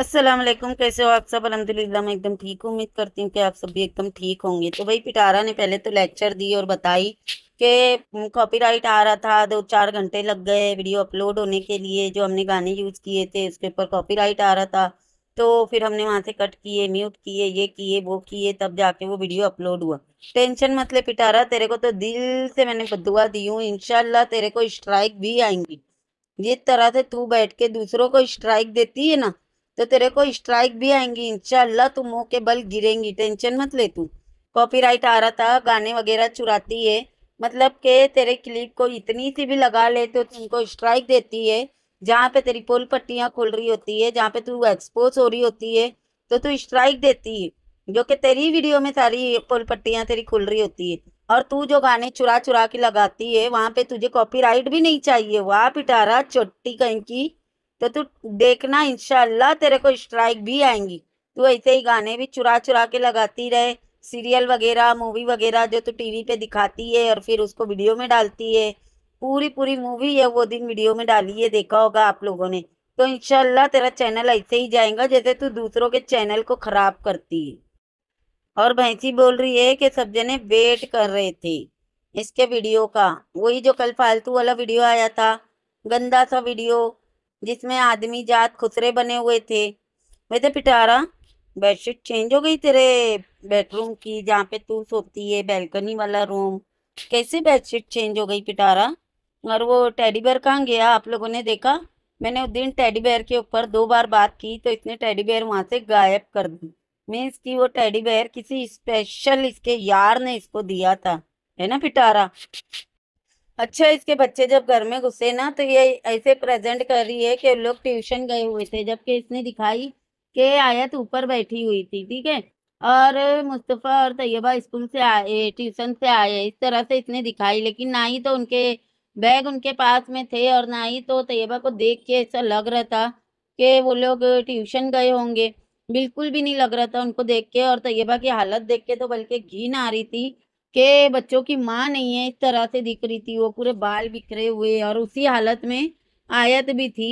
अस्सलाम वालेकुम कैसे हो आप सब अलहमदिल्ला मैं एकदम ठीक हूँ उम्मीद करती हूँ कि आप सब भी एकदम ठीक होंगे तो भाई पिटारा ने पहले तो लेक्चर दी और बताई कि कॉपीराइट आ रहा था दो चार घंटे लग गए वीडियो अपलोड होने के लिए जो हमने गाने यूज़ किए थे उसके ऊपर कॉपीराइट आ रहा था तो फिर हमने वहाँ से कट किए म्यूट किए ये किए वो किए तब जाके वो वीडियो अपलोड हुआ टेंशन मत ले पिटारा तेरे को तो दिल से मैंने बदुआ दी हूँ इनशाला तेरे को स्ट्राइक भी आएंगी जिस तरह से तू बैठ के दूसरों को स्ट्राइक देती है ना तो तेरे को स्ट्राइक भी आएंगी इंशाल्लाह तुम मुंह के बल गिरेंगी टेंशन मत ले तू कॉपीराइट आ रहा था गाने वगैरह चुराती है मतलब के तेरे क्लिप को इतनी सी भी लगा ले तो तुमको स्ट्राइक देती है जहाँ पे तेरी पोल पट्टियाँ खुल रही होती है जहाँ पे तू एक्सपोज हो रही होती है तो तू स्ट्राइक देती है जो कि तेरी वीडियो में सारी पोल पट्टियाँ तेरी खुल रही होती है और तू जो गाने चुरा चुरा के लगाती है वहाँ पे तुझे कॉपीराइट भी नहीं चाहिए वहाँ पिटारा चोटी कहीं की तो तू देखना इनशाला तेरे को स्ट्राइक भी आएंगी तू ऐसे ही गाने भी चुरा चुरा के लगाती रहे सीरियल वगैरह मूवी वगैरह जो तू टीवी पे दिखाती है और फिर उसको वीडियो में डालती है पूरी पूरी मूवी है वो दिन वीडियो में डाली है देखा होगा आप लोगों ने तो इनशाला तेरा चैनल ऐसे ही जाएगा जैसे तू दूसरों के चैनल को खराब करती है और भैंसी बोल रही है कि सब जने वेट कर रहे थे इसके वीडियो का वही जो कल फालतू वाला वीडियो आया था गंदा सा वीडियो जिसमें आदमी जात खुसरे बने हुए थे वैसे तो पिटारा बेडशीट चेंज हो गई तेरे बेडरूम की जहाँ पे तू सोती है बैलकनी वाला रूम कैसे बेडशीट चेंज हो गई पिटारा और वो टेडी बेयर कहाँ गया आप लोगों ने देखा मैंने उस दिन टेडी बेयर के ऊपर दो बार बात की तो इसने टेडी बेयर वहाँ से गायब कर दी मीन्स कि वो टेडी बेयर किसी स्पेशल इसके यार ने इसको दिया था है ना पिटारा अच्छा इसके बच्चे जब घर में घुसे ना तो ये ऐसे प्रेजेंट कर रही है कि लोग ट्यूशन गए हुए थे जबकि इसने दिखाई कि आयत ऊपर बैठी हुई थी ठीक है और मुस्तफ़ा और तैयबा स्कूल से आए ट्यूशन से आए इस तरह से इसने दिखाई लेकिन ना ही तो उनके बैग उनके पास में थे और ना ही तो तैयबा को देख के ऐसा लग रहा था कि वो लोग ट्यूशन गए होंगे बिल्कुल भी नहीं लग रहा था उनको देख के और तैयबा की हालत देख के तो बल्कि घिन आ रही थी कि बच्चों की माँ नहीं है इस तरह से दिख रही थी वो पूरे बाल बिखरे हुए और उसी हालत में आयत भी थी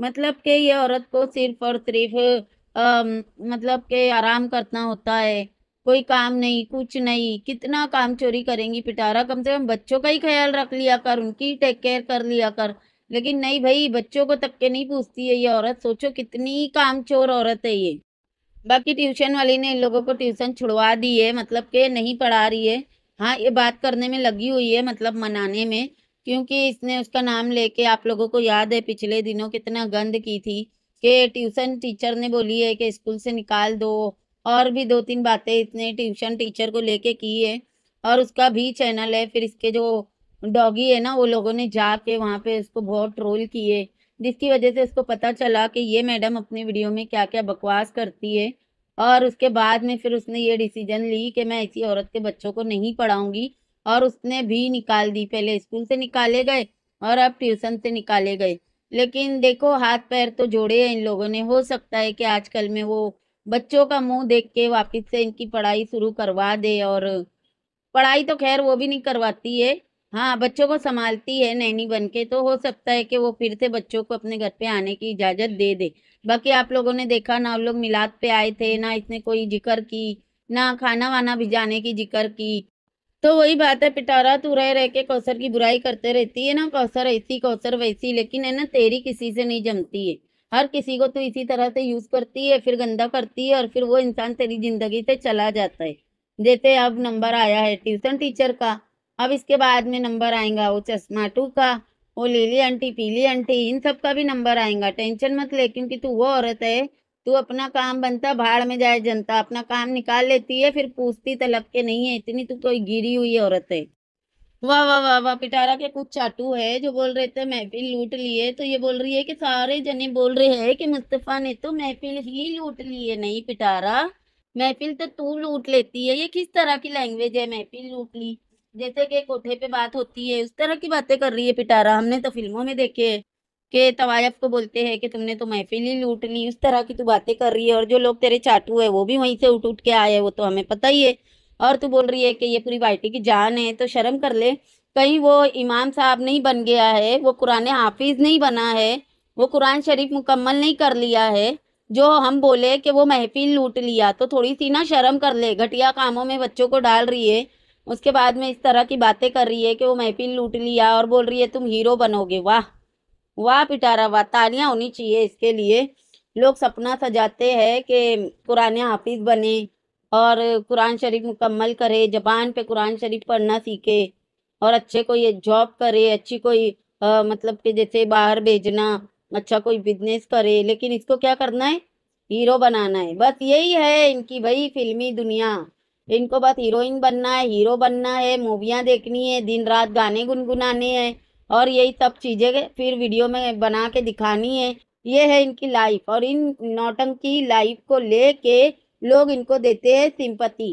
मतलब कि ये औरत को सिर्फ और सिर्फ मतलब के आराम करना होता है कोई काम नहीं कुछ नहीं कितना काम चोरी करेंगी पिटारा कम से कम बच्चों का ही ख्याल रख लिया कर उनकी टेक केयर कर लिया कर लेकिन नहीं भाई बच्चों को तक के नहीं पूछती है ये औरत सोचो कितनी काम चोर औरत है ये बाकी ट्यूशन वाली ने इन लोगों को ट्यूशन छुड़वा दी है मतलब के नहीं पढ़ा रही है हाँ ये बात करने में लगी हुई है मतलब मनाने में क्योंकि इसने उसका नाम लेके आप लोगों को याद है पिछले दिनों कितना गंद की थी कि ट्यूशन टीचर ने बोली है कि स्कूल से निकाल दो और भी दो तीन बातें इसने ट्यूशन टीचर को लेके की है और उसका भी चैनल है फिर इसके जो डॉगी है ना वो लोगों ने जाके वहाँ पे उसको बहुत ट्रोल किए जिसकी वजह से उसको पता चला कि ये मैडम अपनी वीडियो में क्या क्या बकवास करती है और उसके बाद में फिर उसने ये डिसीजन ली कि मैं ऐसी औरत के बच्चों को नहीं पढ़ाऊंगी और उसने भी निकाल दी पहले स्कूल से निकाले गए और अब ट्यूशन से निकाले गए लेकिन देखो हाथ पैर तो जोड़े हैं इन लोगों ने हो सकता है कि आजकल में वो बच्चों का मुंह देख के वापस से इनकी पढ़ाई शुरू करवा दे और पढ़ाई तो खैर वो भी नहीं करवाती है हाँ बच्चों को संभालती है नैनी बन के तो हो सकता है कि वो फिर से बच्चों को अपने घर पे आने की इजाज़त दे दे बाकी आप लोगों ने देखा ना हम लोग मिलाद पे आए थे ना इसने कोई जिक्र की ना खाना वाना भिजाने की जिक्र की तो वही बात है पिटारा तू रह रह के कौसर की बुराई करते रहती है ना कौसर ऐसी कौसर वैसी लेकिन है ना तेरी किसी से नहीं जमती है हर किसी को तू इसी तरह से यूज़ करती है फिर गंदा करती है और फिर वो इंसान तेरी ज़िंदगी से चला जाता है जैसे अब नंबर आया है ट्यूशन टीचर का अब इसके बाद में नंबर आएगा वो चश्मा टू का वो लीली आंटी पीली आंटी इन सब का भी नंबर आएगा टेंशन मत ले क्योंकि तू वो औरत है तू अपना काम बनता भाड़ में जाए जनता अपना काम निकाल लेती है फिर पूछती तलब के नहीं है इतनी तू कोई गिरी हुई औरत है वाह वाह वाह वाह पिटारा के कुछ चाटू है जो बोल रहे थे महफिल लूट लिए तो ये बोल रही है कि सारे जने बोल रहे हैं कि मुस्तफ़ा ने तो महफिल ही लूट ली है नहीं पिटारा महफिल तो तू लूट लेती है ये किस तरह की लैंग्वेज है महफिल लूट ली जैसे कि कोठे पे बात होती है उस तरह की बातें कर रही है पिटारा हमने तो फिल्मों में देखे कि तवायफ को बोलते हैं कि तुमने तो महफिल ही लूट ली उस तरह की तू बातें कर रही है और जो लोग तेरे चाटू है वो भी वहीं से उठ उठ के आए वो तो हमें पता ही है और तू बोल रही है कि ये पूरी पार्टी की जान है तो शर्म कर ले कहीं वो इमाम साहब नहीं बन गया है वो कुरान हाफिज़ नहीं बना है वो कुरान शरीफ मुकम्मल नहीं कर लिया है जो हम बोले कि वो महफिल लूट लिया तो थोड़ी सी ना शर्म कर ले घटिया कामों में बच्चों को डाल रही है उसके बाद में इस तरह की बातें कर रही है कि वो महफिल लूट लिया और बोल रही है तुम हीरो बनोगे वाह वाह पिटारा वाह तालियां होनी चाहिए इसके लिए लोग सपना सजाते हैं कि कुरान हाफिज बने और कुरान शरीफ मुकम्मल करे जबान पे कुरान शरीफ पढ़ना सीखे और अच्छे कोई जॉब करे अच्छी कोई आ, मतलब कि जैसे बाहर भेजना अच्छा कोई बिजनेस करे लेकिन इसको क्या करना है हीरो बनाना है बस यही है इनकी भाई फिल्मी दुनिया इनको बस हीरोइन बनना है हीरो बनना है मूवियाँ देखनी है दिन रात गाने गुनगुनाने हैं और यही सब चीज़ें फिर वीडियो में बना के दिखानी है ये है इनकी लाइफ और इन नौटंग की लाइफ को ले के लोग इनको देते हैं सिंपति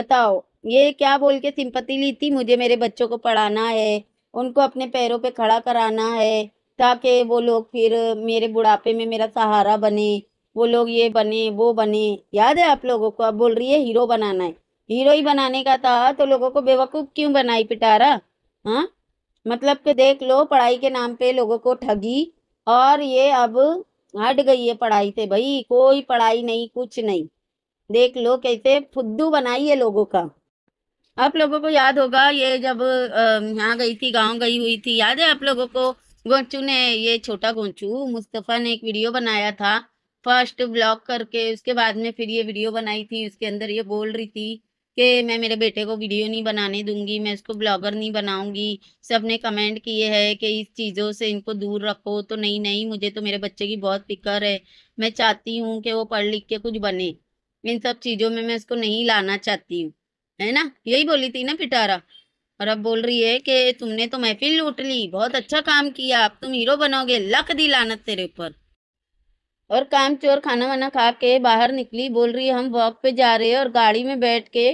बताओ ये क्या बोल के सिंपति ली थी मुझे मेरे बच्चों को पढ़ाना है उनको अपने पैरों पे खड़ा कराना है ताकि वो लोग फिर मेरे बुढ़ापे में मेरा सहारा बने वो लोग ये बने वो बने याद है आप लोगों को अब बोल रही है हीरो बनाना है हीरो ही बनाने का था तो लोगों को बेवकूफ क्यों बनाई पिटारा हाँ मतलब कि देख लो पढ़ाई के नाम पे लोगों को ठगी और ये अब हट गई है पढ़ाई से भाई कोई पढ़ाई नहीं कुछ नहीं देख लो कैसे फुद्दू बनाई है लोगों का आप लोगों को याद होगा ये जब यहाँ गई थी गांव गई हुई थी याद है आप लोगों को गोंचू ने ये छोटा गोंचू मुस्तफ़ा ने एक वीडियो बनाया था फर्स्ट ब्लॉग करके उसके बाद में फिर ये वीडियो बनाई थी उसके अंदर ये बोल रही थी कि मैं मेरे बेटे को वीडियो नहीं बनाने दूंगी मैं इसको ब्लॉगर नहीं बनाऊंगी सब ने कमेंट किए है कि इस चीज़ों से इनको दूर रखो तो नहीं नहीं मुझे तो मेरे बच्चे की बहुत फिक्र है मैं चाहती हूँ कि वो पढ़ लिख के कुछ बने इन सब चीज़ों में मैं इसको नहीं लाना चाहती हूँ है ना यही बोली थी ना पिटारा और अब बोल रही है कि तुमने तो महफिल लूट ली बहुत अच्छा काम किया अब तुम हीरो बनोगे लक दी लानत तेरे ऊपर और काम चोर खाना वाना खा के बाहर निकली बोल रही है हम वॉक पे जा रहे हैं और गाड़ी में बैठ के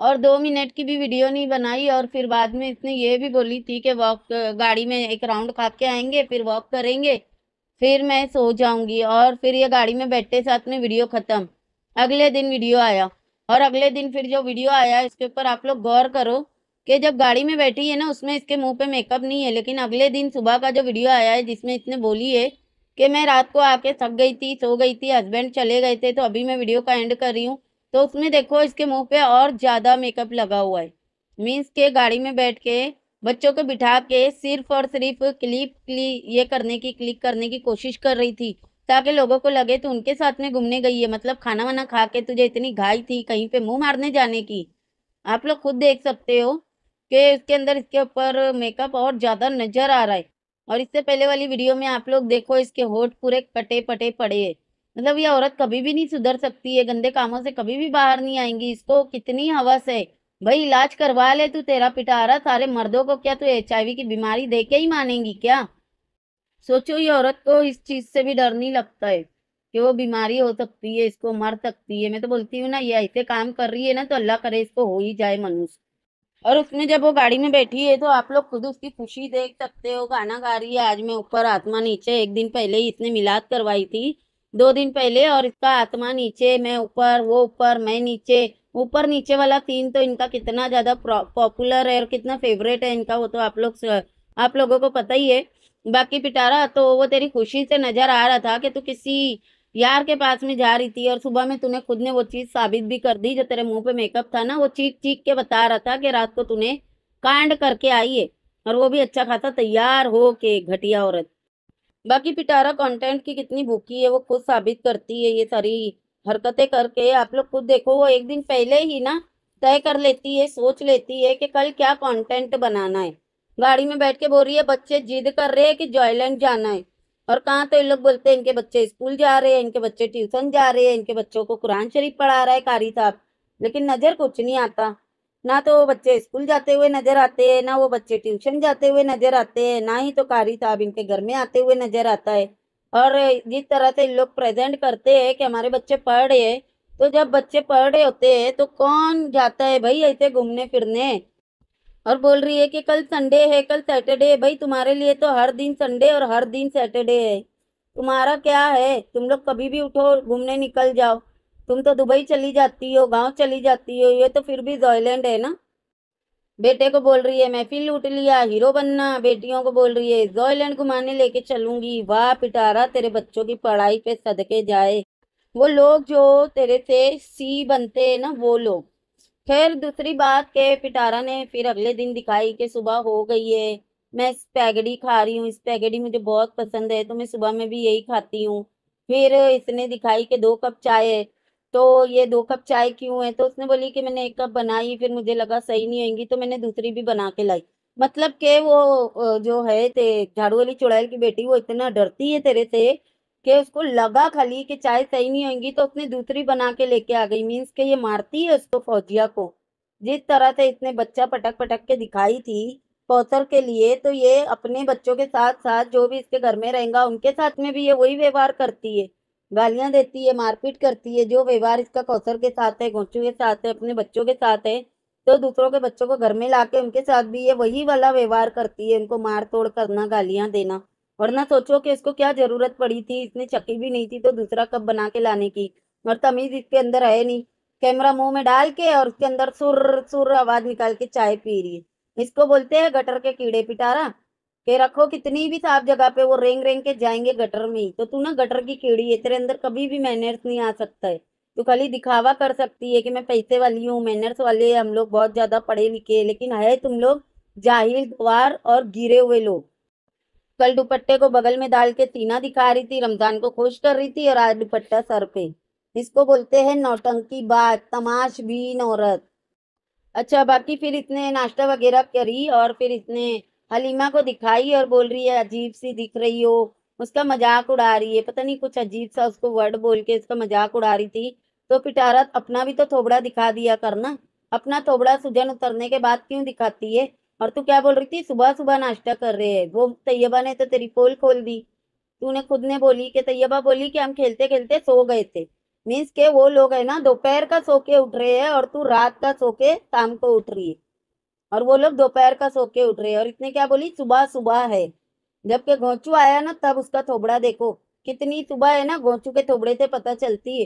और दो मिनट की भी वीडियो नहीं बनाई और फिर बाद में इसने ये भी बोली थी कि वॉक गाड़ी में एक राउंड खा के आएंगे फिर वॉक करेंगे फिर मैं सो जाऊंगी और फिर ये गाड़ी में बैठे साथ में वीडियो ख़त्म अगले दिन वीडियो आया और अगले दिन फिर जो वीडियो आया इसके ऊपर आप लोग गौर करो कि जब गाड़ी में बैठी है ना उसमें इसके मुँह पे मेकअप नहीं है लेकिन अगले दिन सुबह का जो वीडियो आया है जिसमें इसने बोली है कि मैं रात को आके थक गई थी सो गई थी हस्बैंड चले गए थे तो अभी मैं वीडियो का एंड कर रही हूँ तो उसमें देखो इसके मुंह पे और ज़्यादा मेकअप लगा हुआ है मीन्स के गाड़ी में बैठ के बच्चों को बिठा के सिर्फ और सिर्फ क्लिप क्ली ये करने की क्लिक करने की कोशिश कर रही थी ताकि लोगों को लगे तो उनके साथ में घूमने गई है मतलब खाना वाना खा के तुझे इतनी घाई थी कहीं पे मुंह मारने जाने की आप लोग खुद देख सकते हो कि उसके अंदर इसके ऊपर मेकअप और ज़्यादा नज़र आ रहा है और इससे पहले वाली वीडियो में आप लोग देखो इसके होठ पूरे कटे पटे पड़े हैं मतलब ये औरत कभी भी नहीं सुधर सकती है गंदे कामों से कभी भी बाहर नहीं आएंगी इसको कितनी हवस है भाई इलाज करवा ले तू तेरा पिटारा सारे मर्दों को क्या तू एच की बीमारी दे के ही मानेंगी क्या सोचो ये औरत को इस चीज से भी डर नहीं लगता है कि वो बीमारी हो सकती है इसको मर सकती है मैं तो बोलती हूँ ना ये ऐसे काम कर रही है ना तो अल्लाह करे इसको हो ही जाए मनुष्य और उसमें जब वो गाड़ी में बैठी है तो आप लोग खुद उसकी खुशी देख सकते हो गाना गा रही है आज मैं ऊपर आत्मा नीचे एक दिन पहले ही इसने मिलाद करवाई थी दो दिन पहले और इसका आत्मा नीचे मैं ऊपर वो ऊपर मैं नीचे ऊपर नीचे वाला तीन तो इनका कितना ज़्यादा पॉपुलर है और कितना फेवरेट है इनका वो तो आप लोग आप लोगों को पता ही है बाकी पिटारा तो वो तेरी खुशी से नज़र आ रहा था कि तू किसी यार के पास में जा रही थी और सुबह में तूने खुद ने वो चीज़ साबित भी कर दी जो तेरे मुंह पे मेकअप था ना वो चीख चीख के बता रहा था कि रात को तूने कांड करके आई है और वो भी अच्छा खासा तैयार हो के घटिया औरत बाकी पिटारा कंटेंट की कितनी भूखी है वो खुद साबित करती है ये सारी हरकतें करके आप लोग खुद देखो वो एक दिन पहले ही ना तय कर लेती है सोच लेती है कि कल क्या कंटेंट बनाना है गाड़ी में बैठ के बोल रही है बच्चे जिद कर रहे हैं कि जॉयलैंड जाना है और कहाँ तो ये लोग बोलते हैं इनके बच्चे स्कूल जा रहे हैं इनके बच्चे ट्यूशन जा रहे हैं इनके बच्चों को कुरान शरीफ पढ़ा रहा है कारी साहब लेकिन नज़र कुछ नहीं आता ना तो वो बच्चे स्कूल जाते हुए नजर आते हैं ना वो बच्चे ट्यूशन जाते हुए नजर आते हैं ना ही तो कारी साहब इनके घर में आते हुए नजर आता है और जिस तरह से लोग प्रेजेंट करते हैं कि हमारे बच्चे पढ़ रहे हैं तो जब बच्चे पढ़ रहे होते हैं तो कौन जाता है भाई ऐसे घूमने फिरने और बोल रही है कि कल संडे है कल सैटरडे है भाई तुम्हारे लिए तो हर दिन संडे और हर दिन सैटरडे है तुम्हारा क्या है तुम लोग कभी भी उठो घूमने निकल जाओ तुम तो दुबई चली जाती हो गांव चली जाती हो ये तो फिर भी जॉयलैंड है ना बेटे को बोल रही है महफिल लूट लिया हीरो बनना बेटियों को बोल रही है जॉयलैंड घुमाने लेके चलूंगी वाह पिटारा तेरे बच्चों की पढ़ाई पे सदके जाए वो लोग जो तेरे से सी बनते है ना वो लोग खैर दूसरी बात के पिटारा ने फिर अगले दिन दिखाई कि सुबह हो गई है मैं स्पैगडी खा रही हूँ स्पैगडी मुझे बहुत पसंद है तो मैं सुबह में भी यही खाती हूँ फिर इसने दिखाई कि दो कप चाय है तो ये दो कप चाय क्यों है तो उसने बोली कि मैंने एक कप बनाई फिर मुझे लगा सही नहीं होगी तो मैंने दूसरी भी बना के लाई मतलब के वो जो है ते झाड़ू वाली चुड़ैल की बेटी वो इतना डरती है तेरे से कि उसको लगा खाली कि चाय सही नहीं होगी तो उसने दूसरी बना के लेके आ गई मीन्स के ये मारती है उसको फौजिया को जिस तरह से इसने बच्चा पटक पटक के दिखाई थी पौतर के लिए तो ये अपने बच्चों के साथ साथ जो भी इसके घर में रहेगा उनके साथ में भी ये वही व्यवहार करती है गालियाँ देती है मारपीट करती है जो व्यवहार इसका कौशल के साथ है घोचू के साथ है अपने बच्चों के साथ है तो दूसरों के बच्चों को घर में ला के उनके साथ भी ये वही वाला व्यवहार करती है उनको मार तोड़ करना गालियाँ देना वरना सोचो कि इसको क्या जरूरत पड़ी थी इसने चक्की भी नहीं थी तो दूसरा कप बना के लाने की और तमीज इसके अंदर है नहीं कैमरा मुंह में डाल के और उसके अंदर सुर सुर आवाज निकाल के चाय पी रही है इसको बोलते हैं गटर के कीड़े पिटारा के रखो कितनी भी साफ जगह पे वो रेंग रेंग के जाएंगे गटर में ही तो तू ना गटर की कीड़ी है तेरे अंदर कभी भी मैनर्स नहीं आ सकता है तू खाली दिखावा कर सकती है कि मैं पैसे वाली हूँ मैनर्स वाले हम लोग बहुत ज़्यादा पढ़े लिखे लेकिन है तुम लोग जाहिल द्वार और गिरे हुए लोग कल दुपट्टे को बगल में डाल के सीना दिखा रही थी रमजान को खुश कर रही थी और आज दुपट्टा सर पे इसको बोलते हैं नौटंकी बात तमाश बीन औरत अच्छा बाकी फिर इसने नाश्ता वगैरह करी और फिर इसने हलीमा को दिखाई और बोल रही है अजीब सी दिख रही हो उसका मजाक उड़ा रही है पता नहीं कुछ अजीब सा उसको वर्ड बोल के उसका मजाक उड़ा रही थी तो पिटारा अपना भी तो थोबड़ा दिखा दिया करना अपना थोबड़ा सुजन उतरने के बाद क्यों दिखाती है और तू क्या बोल रही थी सुबह सुबह नाश्ता कर रहे है वो तैयबा ने तो तेरी पोल खोल दी तूने खुद ने बोली कि तैयबा बोली कि हम खेलते खेलते सो गए थे मीन्स के वो लोग है ना दोपहर का सो के उठ रहे है और तू रात का सो के शाम को उठ रही है और वो लोग दोपहर का सो के उठ रहे और इतने क्या बोली सुबह सुबह है जबकि घोंचू आया ना तब उसका थोबड़ा देखो कितनी सुबह है ना घोंचू के थोबड़े से पता चलती है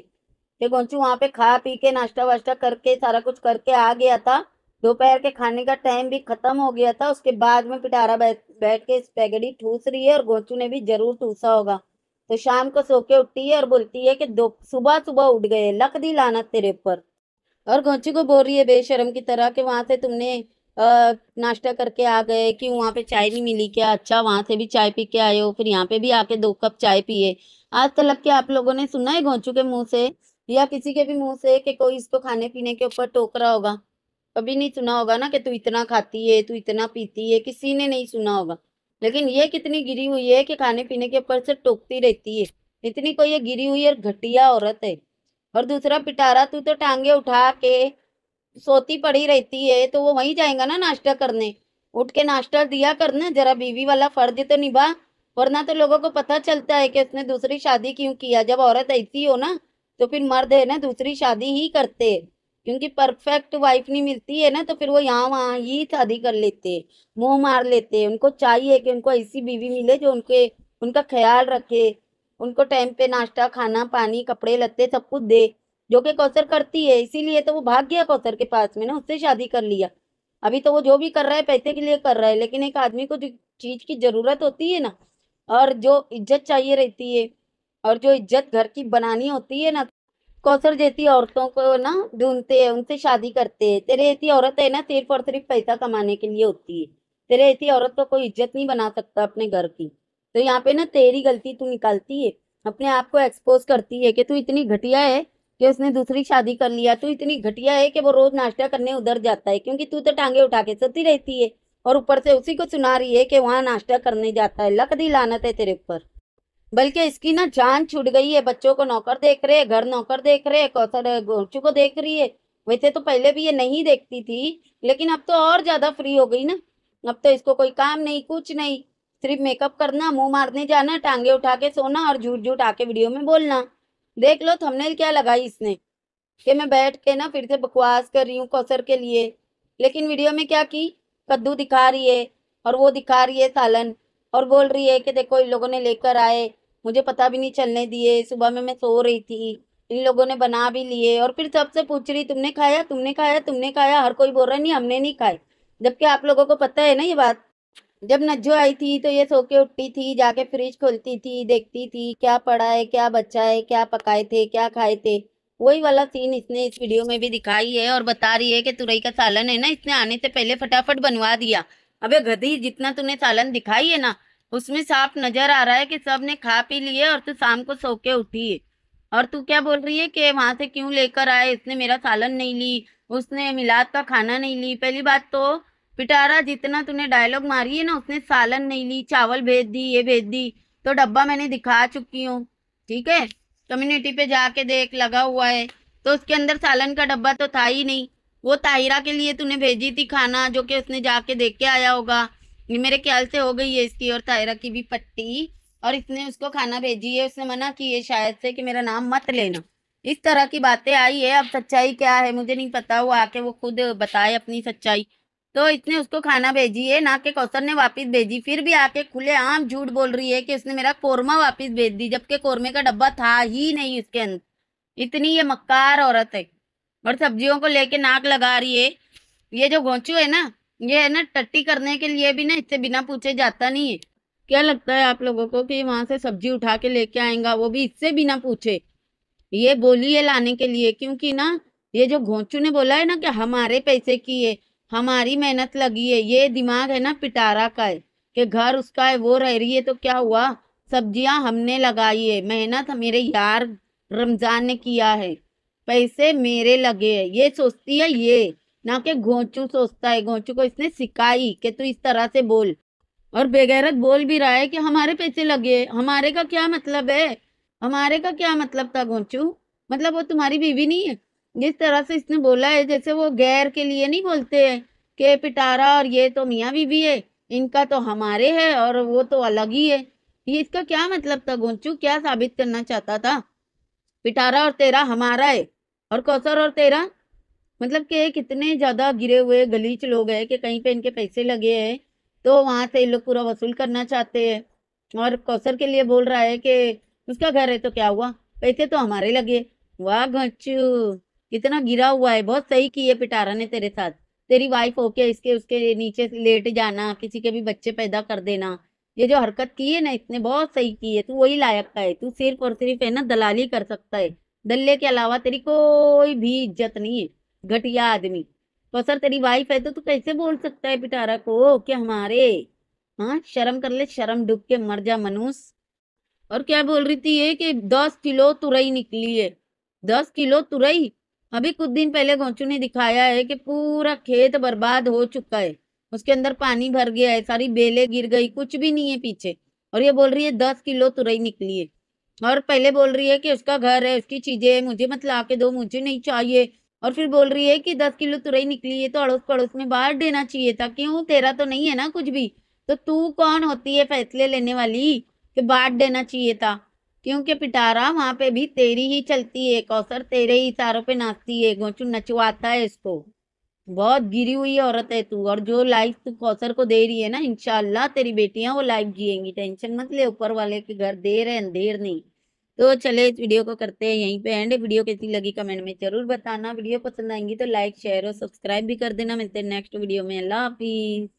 कि घोंचू वहाँ पे खा पी के नाश्ता वाश्ता करके सारा कुछ करके आ गया था दोपहर के खाने का टाइम भी खत्म हो गया था उसके बाद में पिटारा बैठ बैठ के स्पैगेटी ठूस रही है और घोंचू ने भी जरूर ठूसा होगा तो शाम को सो के उठती है और बोलती है कि दो सुबह सुबह उठ गए लक दी लाना तेरे ऊपर और घोंचू को बोल रही है बेशरम की तरह कि वहां से तुमने नाश्ता करके आ गए कि वहाँ पे चाय नहीं मिली क्या अच्छा वहाँ से भी चाय पी के आए हो फिर यहाँ पे भी आके दो कप चाय पिए आज तलब के आप लोगों ने सुना है घोंचू के मुंह से या किसी के भी मुंह से कि कोई इसको खाने पीने के ऊपर टोक रहा होगा कभी नहीं सुना होगा ना कि तू इतना खाती है तू इतना पीती है किसी ने नहीं सुना होगा लेकिन ये कितनी गिरी हुई है कि खाने पीने के ऊपर से टोकती रहती है इतनी कोई ये गिरी हुई और घटिया औरत है और दूसरा पिटारा तू तो टांगे उठा के सोती पड़ी रहती है तो वो वहीं जाएगा ना नाश्ता करने उठ के नाश्ता दिया करना जरा बीवी वाला फर्ज तो निभा वरना तो लोगों को पता चलता है कि उसने दूसरी शादी क्यों किया जब औरत ऐसी हो ना तो फिर मर्द है ना दूसरी शादी ही करते क्योंकि परफेक्ट वाइफ नहीं मिलती है ना तो फिर वो यहाँ वहाँ ही शादी कर लेते मुंह मार लेते हैं उनको चाहिए कि उनको ऐसी बीवी मिले जो उनके उनका ख्याल रखे उनको टाइम पे नाश्ता खाना पानी कपड़े लत्ते सब कुछ दे जो कि कौसर करती है इसीलिए तो वो भाग गया कौसर के पास में ना उससे शादी कर लिया अभी तो वो जो भी कर रहा है पैसे के लिए कर रहा है लेकिन एक आदमी को जो चीज़ की ज़रूरत होती है ना और जो इज्जत चाहिए रहती है और जो इज्जत घर की बनानी होती है ना कौसर जैसी औरतों को ना ढूंढते हैं उनसे शादी करते हैं तेरे ऐसी औरत है ना सिर्फ और सिर्फ पैसा कमाने के लिए होती है तेरे ऐसी औरत को कोई इज्जत नहीं बना सकता अपने घर की तो यहाँ पे ना तेरी गलती तू निकालती है अपने आप को एक्सपोज करती है कि तू इतनी घटिया है कि उसने दूसरी शादी कर लिया तू तो इतनी घटिया है कि वो रोज नाश्ता करने उधर जाता है क्योंकि तू तो टांगे उठा के सती रहती है और ऊपर से उसी को सुना रही है कि वहाँ नाश्ता करने जाता है लक लानत है तेरे ऊपर बल्कि इसकी ना जान छुट गई है बच्चों को नौकर देख रहे घर नौकर देख रहे कौसर गोरचू को देख रही है वैसे तो पहले भी ये नहीं देखती थी लेकिन अब तो और ज्यादा फ्री हो गई ना अब तो इसको कोई काम नहीं कुछ नहीं सिर्फ मेकअप करना मुंह मारने जाना टांगे उठा के सोना और झूठ झूठ आके वीडियो में बोलना देख लो थंबनेल क्या लगाई इसने कि मैं बैठ के ना फिर से बकवास कर रही हूँ कौसर के लिए लेकिन वीडियो में क्या की कद्दू दिखा रही है और वो दिखा रही है सालन और बोल रही है कि देखो इन लोगों ने लेकर आए मुझे पता भी नहीं चलने दिए सुबह में मैं सो रही थी इन लोगों ने बना भी लिए और फिर सबसे पूछ रही तुमने खाया तुमने खाया तुमने खाया हर कोई बोल रहा नहीं हमने नहीं खाए जबकि आप लोगों को पता है ना ये बात जब नज्जो आई थी तो ये सो के उठती थी जाके फ्रिज खोलती थी देखती थी क्या पड़ा है क्या बच्चा है क्या पकाए थे क्या खाए थे वही वाला सीन इसने इस वीडियो में भी दिखाई है और बता रही है कि तुरई का सालन है ना इसने आने से पहले फटाफट बनवा दिया अबे गधी जितना तूने सालन दिखाई है ना उसमें साफ नजर आ रहा है कि सब ने खा पी लिए और तू शाम को सो के उठी है और तू क्या बोल रही है कि वहां से क्यों लेकर आए इसने मेरा सालन नहीं ली उसने मिलाद का खाना नहीं ली पहली बात तो पिटारा जितना तूने डायलॉग मारी है ना उसने सालन नहीं ली चावल भेज दी ये भेज दी तो डब्बा मैंने दिखा चुकी हूँ ठीक है कम्युनिटी पे जाके देख लगा हुआ है तो उसके अंदर सालन का डब्बा तो था ही नहीं वो ताहिरा के लिए तूने भेजी थी खाना जो कि उसने जाके देख के आया होगा ये मेरे ख्याल से हो गई है इसकी और ताहिरा की भी पट्टी और इसने उसको खाना भेजी है उसने मना की है शायद से कि मेरा नाम मत लेना इस तरह की बातें आई है अब सच्चाई क्या है मुझे नहीं पता वो आके वो खुद बताए अपनी सच्चाई तो इसने उसको खाना भेजी है ना कि कौशल ने वापस भेजी फिर भी आके खुले आम झूठ बोल रही है कि उसने मेरा कोरमा वापस भेज दी जबकि कोरमे का डब्बा था ही नहीं उसके अंदर इतनी ये मक्कार औरत है और सब्जियों को लेके नाक लगा रही है ये जो घोंचू है ना ये है ना टट्टी करने के लिए भी ना इससे बिना पूछे जाता नहीं है क्या लगता है आप लोगों को कि वहाँ से सब्जी उठा के लेके आएगा वो भी इससे बिना पूछे ये बोली है लाने के लिए क्योंकि ना ये जो घोंचू ने बोला है ना कि हमारे पैसे की है हमारी मेहनत लगी है ये दिमाग है ना पिटारा का है कि घर उसका है वो रह रही है तो क्या हुआ सब्जियां हमने लगाई है मेहनत मेरे यार रमजान ने किया है पैसे मेरे लगे है ये सोचती है ये ना कि घोंचू सोचता है घोंचू को इसने सिखाई कि तू इस तरह से बोल और बेगैरत बोल भी रहा है कि हमारे पैसे लगे हमारे का क्या मतलब है हमारे का क्या मतलब था घोंचू मतलब वो तुम्हारी बीवी नहीं है जिस तरह से इसने बोला है जैसे वो गैर के लिए नहीं बोलते हैं कि पिटारा और ये तो मियाँ बीबी है इनका तो हमारे है और वो तो अलग ही है ये इसका क्या मतलब था गोंचू क्या साबित करना चाहता था पिटारा और तेरा हमारा है और कौसर और तेरा मतलब कि कितने ज़्यादा गिरे हुए गलीच लोग हैं कि कहीं पे इनके पैसे लगे हैं तो वहाँ से ये लोग पूरा वसूल करना चाहते हैं और कौसर के लिए बोल रहा है कि उसका घर है तो क्या हुआ पैसे तो हमारे लगे वाह गोंचू इतना गिरा हुआ है बहुत सही किए पिटारा ने तेरे साथ तेरी वाइफ होके इसके उसके नीचे लेट जाना किसी के भी बच्चे पैदा कर देना ये जो हरकत की है ना इसने बहुत सही की है तू वही लायक का है तू सिर्फ और सिर्फ है ना दलाली कर सकता है दल्ले के अलावा तेरी कोई भी इज्जत नहीं है घटिया आदमी तो सर तेरी वाइफ है तो तू कैसे बोल सकता है पिटारा को कि हमारे हाँ शर्म कर ले शर्म डूब के मर जा मनुष और क्या बोल रही थी ये कि दस किलो तुरई निकली है दस किलो तुरई अभी कुछ दिन पहले गोंचू ने दिखाया है कि पूरा खेत बर्बाद हो चुका है उसके अंदर पानी भर गया है सारी बेले गिर गई कुछ भी नहीं है पीछे और ये बोल रही है दस किलो तुरई निकली है और पहले बोल रही है कि उसका घर है उसकी चीजें है मुझे मत ला के दो मुझे नहीं चाहिए और फिर बोल रही है कि दस किलो तुरई निकली है तो अड़ोस पड़ोस में बांट देना चाहिए था क्यों तेरा तो नहीं है ना कुछ भी तो तू कौन होती है फैसले लेने वाली कि बांट देना चाहिए था क्योंकि पिटारा वहाँ पे भी तेरी ही चलती है कौसर तेरे ही इशारों पे नाचती है गोचू नचवाता है इसको बहुत गिरी हुई औरत है तू और जो लाइफ तू कौसर को दे रही है ना इनशाला तेरी बेटियां वो लाइफ जिएंगी टेंशन मत ले ऊपर वाले के घर देर है अंधेर नहीं तो चले इस वीडियो को करते हैं यहीं पे एंड वीडियो कैसी लगी कमेंट में जरूर बताना वीडियो पसंद आएंगी तो लाइक शेयर और सब्सक्राइब भी कर देना मिलते हैं नेक्स्ट वीडियो में अल्लाह हाफिज़